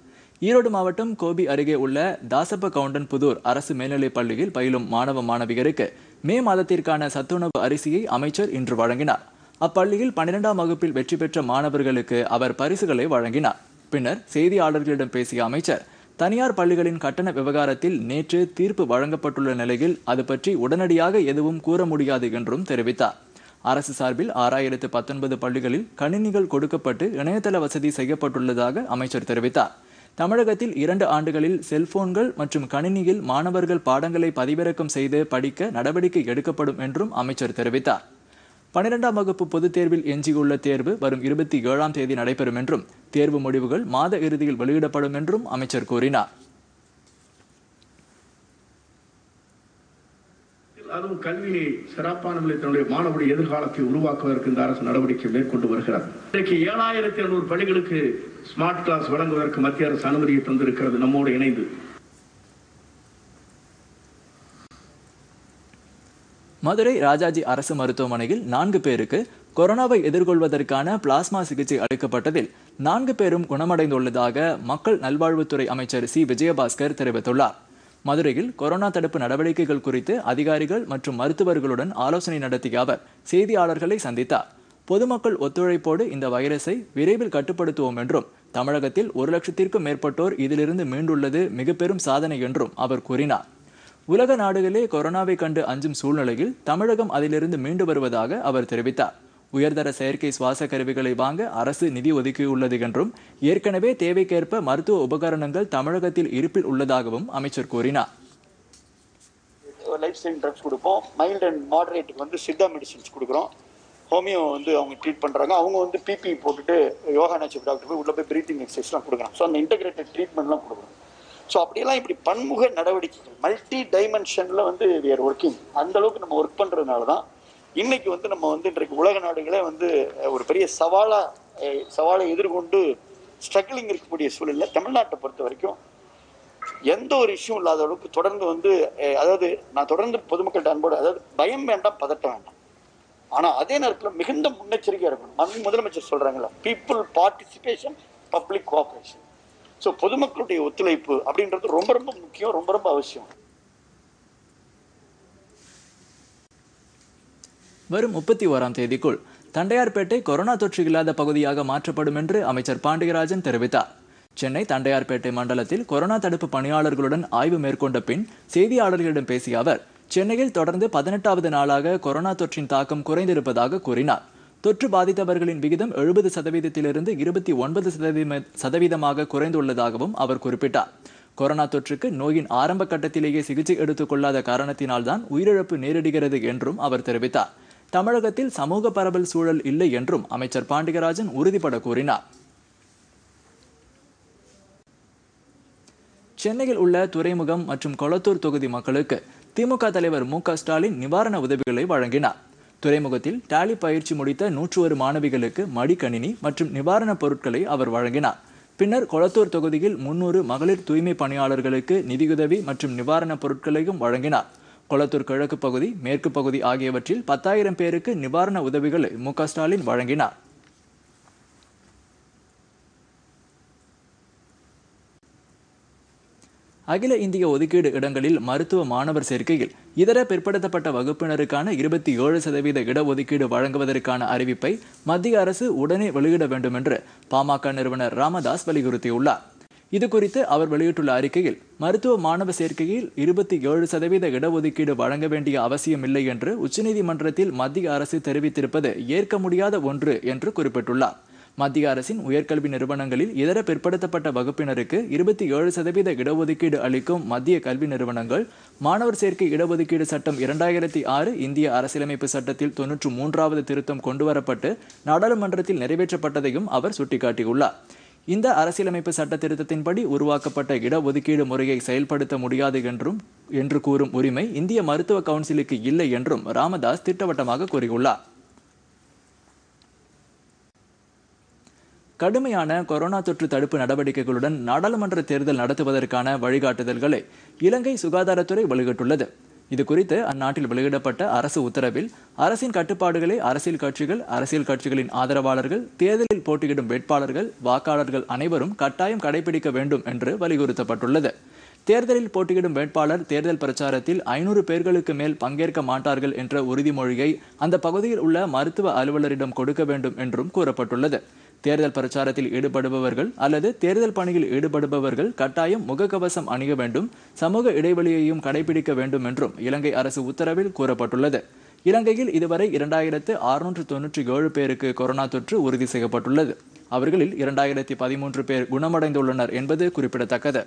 ஈரோடு மாவட்டம் கோபி அருகே உள்ள தாசப்ப கவுண்டன் புதூர் அரசு மேல்நிலைப் பள்ளியில் பயிலும் மாணவ மாணவியருக்கு மே மாதத்திற்கான சத்துணவு அரிசியை அமைச்சர் இன்று வழங்கினார் அப்பள்ளியில் பன்னிரெண்டாம் வகுப்பில் வெற்றி பெற்ற மாணவர்களுக்கு அவர் பரிசுகளை வழங்கினார் பின்னர் செய்தியாளர்களிடம் பேசிய அமைச்சர் தனியார் பள்ளிகளின் கட்டண விவகாரத்தில் நேற்று தீர்ப்பு வழங்கப்பட்டுள்ள நிலையில் அது பற்றி உடனடியாக எதுவும் கூற முடியாது என்றும் தெரிவித்தார் அரசு சார்பில் ஆறாயிரத்து பத்தொன்பது பள்ளிகளில் கணினிகள் கொடுக்கப்பட்டு இணையதள வசதி செய்யப்பட்டுள்ளதாக அமைச்சர் தெரிவித்தார் தமிழகத்தில் இரண்டு ஆண்டுகளில் செல்போன்கள் மற்றும் கணினியில் மாணவர்கள் பாடங்களை பதிவிறக்கம் செய்து படிக்க நடவடிக்கை எடுக்கப்படும் என்றும் அமைச்சர் தெரிவித்தார் பன்னிரெண்டாம் வகுப்பு பொதுத் தேர்வில் எஞ்சியுள்ள தேர்வு வரும் இருபத்தி ஏழாம் தேதி நடைபெறும் என்றும் தேர்வு முடிவுகள் மாத இறுதியில் வெளியிடப்படும் என்றும் அமைச்சர் கூறினார் அதுவும் கல்வியை சிறப்பான நிலையத்தினுடைய மாணவருடைய எதிர்காலத்தை உருவாக்குவதற்கு இந்த அரசு நடவடிக்கை மேற்கொண்டு வருகிறது இன்றைக்கு ஏழாயிரத்தி எழுநூறு பள்ளிகளுக்கு ஸ்மார்ட் கிளாஸ் வழங்குவதற்கு மத்திய அரசு அனுமதியை தந்திருக்கிறது நம்மோடு இணைந்து மதுரை ராஜாஜி அரசு மருத்துவமனையில் நான்கு பேருக்கு கொரோனாவை எதிர்கொள்வதற்கான பிளாஸ்மா சிகிச்சை அளிக்கப்பட்டதில் நான்கு பேரும் குணமடைந்துள்ளதாக மக்கள் நல்வாழ்வுத்துறை அமைச்சர் சி விஜயபாஸ்கர் தெரிவித்துள்ளார் மதுரையில் கொரோனா தடுப்பு நடவடிக்கைகள் குறித்து அதிகாரிகள் மற்றும் மருத்துவர்களுடன் ஆலோசனை நடத்திய அவர் செய்தியாளர்களை சந்தித்தார் பொதுமக்கள் ஒத்துழைப்போடு இந்த வைரஸை விரைவில் கட்டுப்படுத்துவோம் என்றும் தமிழகத்தில் ஒரு லட்சத்திற்கும் மேற்பட்டோர் இதிலிருந்து மீண்டுள்ளது மிக பெரும் சாதனை என்றும் அவர் கூறினார் உலக நாடுகளே கொரோனாவை கண்டு அஞ்சும் சூழ்நிலையில் தமிழகம் அதிலிருந்து மீண்டு வருவதாக அவர் தெரிவித்தார் உயர்தர செயற்கை சுவாச கருவிகளை வாங்க அரசு நிதி ஒதுக்கியுள்ளது என்றும் ஏற்கனவே தேவைக்கேற்ப மருத்துவ உபகரணங்கள் தமிழகத்தில் இருப்பில் உள்ளதாகவும் அமைச்சர் கூறினார் லைஃப் ஸ்டைல் ட்ரக்ஸ் கொடுப்போம் மைல்டு அண்ட் மாடரேட்டுக்கு வந்து சித்தா மெடிசின்ஸ் கொடுக்குறோம் ஹோமியோ வந்து அவங்க ட்ரீட் பண்ணுறாங்க அவங்க வந்து பிபி போட்டுட்டு யோகா நேச்சர் டாக்டர் போய் உள்ளே போய் ப்ரீத்திங் எக்ஸசைஸ்லாம் கொடுக்குறாங்க ஸோ அந்த இன்டெகிரேட்டட் ட்ரீட்மெண்ட்லாம் கொடுக்குறோம் ஸோ அப்படியெல்லாம் இப்படி பன்முக நடவடிக்கைகள் மல்டி டைமென்ஷனில் வந்து வேர் ஒர்க்கிங் அந்த அளவுக்கு நம்ம ஒர்க் பண்ணுறதுனால தான் இன்றைக்கி வந்து நம்ம வந்து இன்றைக்கு உலக நாடுகளே வந்து ஒரு பெரிய சவாலாக சவாலை எதிர்கொண்டு ஸ்ட்ரகிளிங் இருக்கக்கூடிய சூழலில் தமிழ்நாட்டை பொறுத்த வரைக்கும் எந்த ஒரு இஷ்யூ இல்லாத அளவுக்கு தொடர்ந்து வந்து அதாவது நான் தொடர்ந்து பொதுமக்கள்கிட்ட அன்போடு அதாவது பயம் வேண்டாம் பதட்டம் வேண்டாம் ஆனால் அதே நேரத்தில் மிகுந்த முன்னெச்சரிக்கையாக இருக்கணும் முதலமைச்சர் சொல்கிறாங்களா people participation public cooperation so பொதுமக்களுடைய ஒத்துழைப்பு அப்படின்றது ரொம்ப ரொம்ப முக்கியம் ரொம்ப ரொம்ப அவசியம் வரும் முப்பத்தி ஓராம் தேதிக்குள் தண்டையார்பேட்டை கொரோனா தொற்று இல்லாத பகுதியாக மாற்றப்படும் என்று அமைச்சர் பாண்டியராஜன் தெரிவித்தார் சென்னை தண்டையார்பேட்டை மண்டலத்தில் கொரோனா தடுப்பு பணியாளர்களுடன் ஆய்வு மேற்கொண்ட பின் செய்தியாளர்களிடம் பேசிய அவர் சென்னையில் தொடர்ந்து பதினெட்டாவது நாளாக கொரோனா தொற்றின் தாக்கம் குறைந்திருப்பதாக கூறினார் தொற்று பாதித்தவர்களின் விகிதம் எழுபது சதவீதத்திலிருந்து இருபத்தி ஒன்பது சதவீதம் சதவீதமாக குறைந்துள்ளதாகவும் அவர் குறிப்பிட்டார் கொரோனா தொற்றுக்கு நோயின் ஆரம்ப கட்டத்திலேயே சிகிச்சை எடுத்துக்கொள்ளாத காரணத்தினால்தான் உயிரிழப்பு நேரிடுகிறது என்றும் அவர் தெரிவித்தார் தமிழகத்தில் சமூக பரவல் சூழல் இல்லை என்றும் அமைச்சர் பாண்டியராஜன் உறுதிபட கூறினார் சென்னையில் உள்ள துறைமுகம் மற்றும் கொளத்தூர் தொகுதி மக்களுக்கு திமுக தலைவர் மு ஸ்டாலின் நிவாரண உதவிகளை வழங்கினார் துறைமுகத்தில் டாலி பயிற்சி முடித்த நூற்று ஒரு மாணவிகளுக்கு மடிக்கணினி மற்றும் நிவாரணப் பொருட்களை அவர் வழங்கினார் பின்னர் கொளத்தூர் தொகுதியில் முன்னூறு மகளிர் தூய்மை பணியாளர்களுக்கு நிதியுதவி மற்றும் நிவாரணப் பொருட்களையும் வழங்கினார் கொளத்தூர் கிழக்கு பகுதி மேற்கு பகுதி ஆகியவற்றில் பத்தாயிரம் பேருக்கு நிவாரண உதவிகளை மு ஸ்டாலின் வழங்கினார் அகில இந்திய ஒதுக்கீடு இடங்களில் மருத்துவ மாணவர் சேர்க்கையில் இதர பிற்படுத்தப்பட்ட வகுப்பினருக்கான இருபத்தி ஏழு சதவீத இடஒதுக்கீடு வழங்குவதற்கான அறிவிப்பை மத்திய அரசு உடனே வெளியிட வேண்டும் என்று பாமக நிறுவனர் ராமதாஸ் வலியுறுத்தியுள்ளார் இது குறித்து அவர் வெளியிட்டுள்ள அறிக்கையில் மருத்துவ மாணவ சேர்க்கையில் இருபத்தி ஏழு சதவீத இடஒதுக்கீடு வழங்க வேண்டிய அவசியம் இல்லை என்று உச்சநீதிமன்றத்தில் மத்திய அரசு தெரிவித்திருப்பது ஏற்க முடியாத ஒன்று என்று குறிப்பிட்டுள்ளார் மத்திய அரசின் உயர்கல்வி நிறுவனங்களில் இதர பிற்படுத்தப்பட்ட வகுப்பினருக்கு இருபத்தி ஏழு சதவீத இடஒதுக்கீடு அளிக்கும் மத்திய கல்வி நிறுவனங்கள் மாணவர் சேர்க்கை இடஒதுக்கீடு சட்டம் இரண்டாயிரத்தி ஆறு இந்திய அரசியலமைப்பு சட்டத்தில் தொன்னூற்று மூன்றாவது திருத்தம் கொண்டுவரப்பட்டு நாடாளுமன்றத்தில் நிறைவேற்றப்பட்டதையும் அவர் சுட்டிக்காட்டியுள்ளார் இந்த அரசியலமைப்பு சட்ட திருத்தத்தின்படி உருவாக்கப்பட்ட இடஒதுக்கீடு முறையை செயல்படுத்த முடியாது என்றும் என்று கூறும் உரிமை இந்திய மருத்துவ கவுன்சிலுக்கு இல்லை என்றும் ராமதாஸ் திட்டவட்டமாக கூறியுள்ளார் கடுமையான கொரோனா தொற்று தடுப்பு நடவடிக்கைகளுடன் நாடாளுமன்ற தேர்தல் நடத்துவதற்கான வழிகாட்டுதல்களை இலங்கை சுகாதாரத்துறை வெளியிட்டுள்ளது இது குறித்து அந்நாட்டில் வெளியிடப்பட்ட அரசு உத்தரவில் அரசின் கட்டுப்பாடுகளை அரசியல் கட்சிகள் அரசியல் கட்சிகளின் ஆதரவாளர்கள் தேர்தலில் போட்டியிடும் வேட்பாளர்கள் வாக்காளர்கள் அனைவரும் கட்டாயம் கடைபிடிக்க வேண்டும் என்று வலியுறுத்தப்பட்டுள்ளது தேர்தலில் போட்டியிடும் வேட்பாளர் தேர்தல் பிரச்சாரத்தில் ஐநூறு பேர்களுக்கு மேல் பங்கேற்க மாட்டார்கள் என்ற உறுதிமொழியை அந்த பகுதியில் உள்ள மருத்துவ அலுவலரிடம் கொடுக்க வேண்டும் என்றும் கூறப்பட்டுள்ளது தேர்தல் பிரச்சாரத்தில் ஈடுபடுபவர்கள் அல்லது தேர்தல் பணியில் ஈடுபடுபவர்கள் கட்டாயம் முகக்கவசம் அணிய வேண்டும் சமூக இடைவெளியையும் கடைபிடிக்க வேண்டும் என்றும் இலங்கை அரசு உத்தரவில் கூறப்பட்டுள்ளது இலங்கையில் இதுவரை இரண்டாயிரத்து அறுநூற்று தொன்னூற்றி ஏழு பேருக்கு கொரோனா தொற்று உறுதி செய்யப்பட்டுள்ளது அவர்களில் இரண்டாயிரத்தி பதிமூன்று பேர் குணமடைந்துள்ளனர் என்பது குறிப்பிடத்தக்கது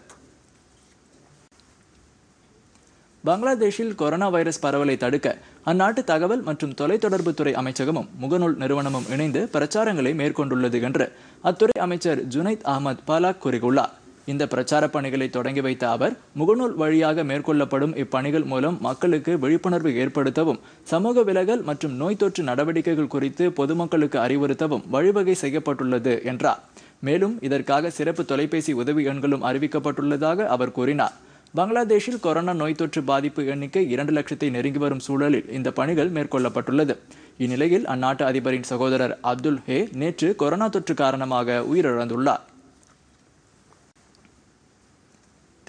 பங்களாதேஷில் கொரோனா வைரஸ் பரவலை தடுக்க அந்நாட்டு தகவல் மற்றும் தொலைத்தொடர்புத்துறை அமைச்சகமும் முகநூல் நிறுவனமும் இணைந்து பிரச்சாரங்களை மேற்கொண்டுள்ளது என்று அத்துறை அமைச்சர் ஜுனைத் அகமத் பாலாக் கூறியுள்ளார் இந்த பிரச்சார பணிகளை தொடங்கி வைத்த அவர் முகநூல் வழியாக மேற்கொள்ளப்படும் இப்பணிகள் மூலம் மக்களுக்கு விழிப்புணர்வு ஏற்படுத்தவும் சமூக விலகல் மற்றும் நோய் தொற்று நடவடிக்கைகள் குறித்து பொதுமக்களுக்கு அறிவுறுத்தவும் வழிவகை செய்யப்பட்டுள்ளது என்றார் மேலும் இதற்காக சிறப்பு தொலைபேசி உதவி எண்களும் அறிவிக்கப்பட்டுள்ளதாக அவர் கூறினார் பங்களாதேஷில் கொரோனா நோய் தொற்று பாதிப்பு எண்ணிக்கை இரண்டு லட்சத்தை நெருங்கி வரும் சூழலில் இந்த பணிகள் மேற்கொள்ளப்பட்டுள்ளது இந்நிலையில் அந்நாட்டு அதிபரின் சகோதரர் அப்துல் ஹே நேற்று கொரோனா தொற்று காரணமாக உயிரிழந்துள்ளார்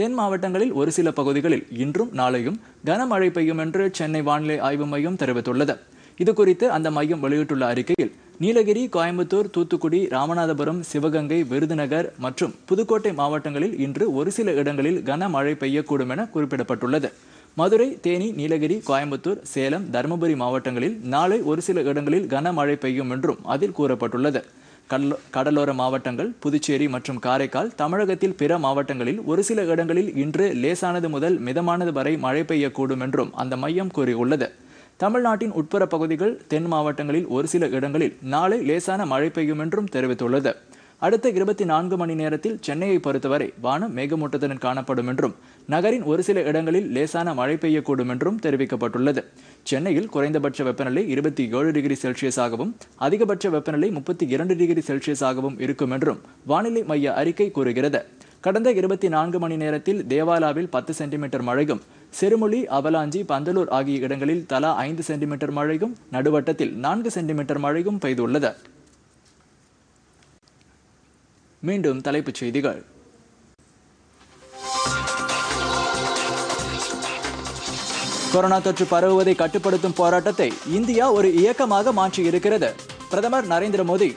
தென் மாவட்டங்களில் ஒரு சில பகுதிகளில் இன்றும் நாளையும் கனமழை பெய்யும் என்று சென்னை வானிலை ஆய்வு மையம் தெரிவித்துள்ளது இது குறித்து அந்த மையம் வெளியிட்டுள்ள அறிக்கையில் நீலகிரி கோயம்புத்தூர் தூத்துக்குடி ராமநாதபுரம் சிவகங்கை விருதுநகர் மற்றும் புதுக்கோட்டை மாவட்டங்களில் இன்று ஒரு சில இடங்களில் கனமழை பெய்யக்கூடும் என குறிப்பிடப்பட்டுள்ளது மதுரை தேனி நீலகிரி கோயம்புத்தூர் சேலம் தருமபுரி மாவட்டங்களில் நாளை ஒரு சில இடங்களில் கனமழை பெய்யும் என்றும் அதில் கூறப்பட்டுள்ளது கடலோர மாவட்டங்கள் புதுச்சேரி மற்றும் காரைக்கால் தமிழகத்தில் பிற மாவட்டங்களில் ஒரு சில இடங்களில் இன்று லேசானது முதல் மிதமானது வரை மழை பெய்யக்கூடும் என்றும் அந்த மையம் கூறியுள்ளது தமிழ்நாட்டின் உட்புற பகுதிகள் தென் மாவட்டங்களில் ஒரு சில இடங்களில் நாளை லேசான மழை பெய்யும் என்றும் தெரிவித்துள்ளது அடுத்த இருபத்தி நான்கு மணி நேரத்தில் சென்னையை பொறுத்தவரை வானம் மேகமூட்டத்துடன் காணப்படும் என்றும் நகரின் ஒரு சில இடங்களில் லேசான மழை பெய்யக்கூடும் என்றும் தெரிவிக்கப்பட்டுள்ளது சென்னையில் குறைந்தபட்ச வெப்பநிலை இருபத்தி ஏழு டிகிரி செல்சியஸாகவும் அதிகபட்ச வெப்பநிலை முப்பத்தி இரண்டு டிகிரி செல்சியஸாகவும் இருக்கும் என்றும் வானிலை மைய அறிக்கை கூறுகிறது கடந்த இருபத்தி நான்கு மணி நேரத்தில் தேவாலாவில் பத்து சென்டிமீட்டர் மழையும் செருமொழி அவலாஞ்சி பந்தலூர் ஆகிய இடங்களில் தலா ஐந்து சென்டிமீட்டர் மழையும் நடுவட்டத்தில் நான்கு சென்டிமீட்டர் மழையும் பெய்துள்ளது மீண்டும் தலைப்புச் செய்திகள் கொரோனா தொற்று பரவுவதை கட்டுப்படுத்தும் போராட்டத்தை இந்தியா ஒரு இயக்கமாக மாற்றியிருக்கிறது பிரதமர் நரேந்திர மோடி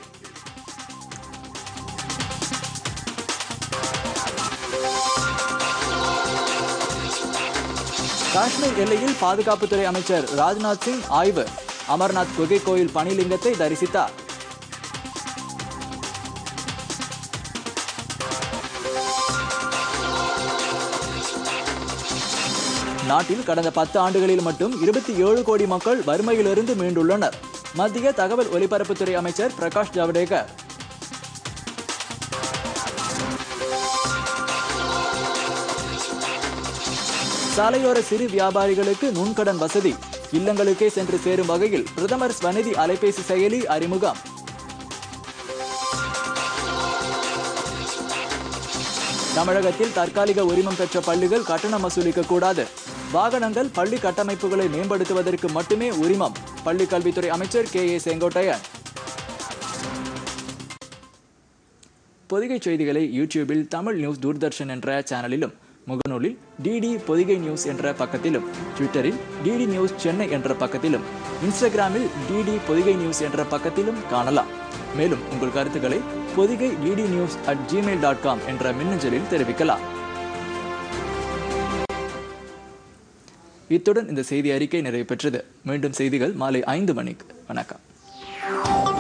காஷ்மீர் எல்லையில் பாதுகாப்புத்துறை அமைச்சர் ராஜ்நாத் சிங் ஆய்வு அமர்நாத் குகை கோயில் பனிலிங்கத்தை தரிசித்தார் நாட்டில் கடந்த பத்து ஆண்டுகளில் மட்டும் இருபத்தி ஏழு கோடி மக்கள் வறுமையிலிருந்து மீண்டுள்ளனர் மத்திய தகவல் ஒலிபரப்புத்துறை அமைச்சர் பிரகாஷ் ஜவடேகர் சாலையோர சிறு வியாபாரிகளுக்கு நுண்கடன் வசதி இல்லங்களுக்கே சென்று சேரும் வகையில் பிரதமர் ஸ்வநிதி அலைபேசி செயலி அறிமுகம் தமிழகத்தில் தற்காலிக உரிமம் பெற்ற பள்ளிகள் கட்டணம் வசூலிக்க கூடாது வாகனங்கள் பள்ளி கட்டமைப்புகளை மேம்படுத்துவதற்கு மட்டுமே உரிமம் பள்ளி கல்வித்துறை அமைச்சர் கே ஏ செங்கோட்டையன் பொதிகை செய்திகளை யூடியூபில் தமிழ் நியூஸ் தூர்தர்ஷன் என்ற சேனலிலும் முகநூலில் டிடி பொதிகை நியூஸ் என்ற பக்கத்திலும் ட்விட்டரில் டிடி நியூஸ் சென்னை என்ற பக்கத்திலும் இன்ஸ்டாகிராமில் டிடி பொதிகை நியூஸ் என்ற பக்கத்திலும் காணலாம் மேலும் உங்கள் கருத்துக்களை Podhigai DD news at Gmail dot com என்ற மின்னஞ்சலில் தெரிவிக்கலாம் இத்துடன் இந்த செய்தி அறிக்கை நிறைவு பெற்றது மீண்டும் செய்திகள் மாலை ஐந்து மணிக்கு வணக்கம்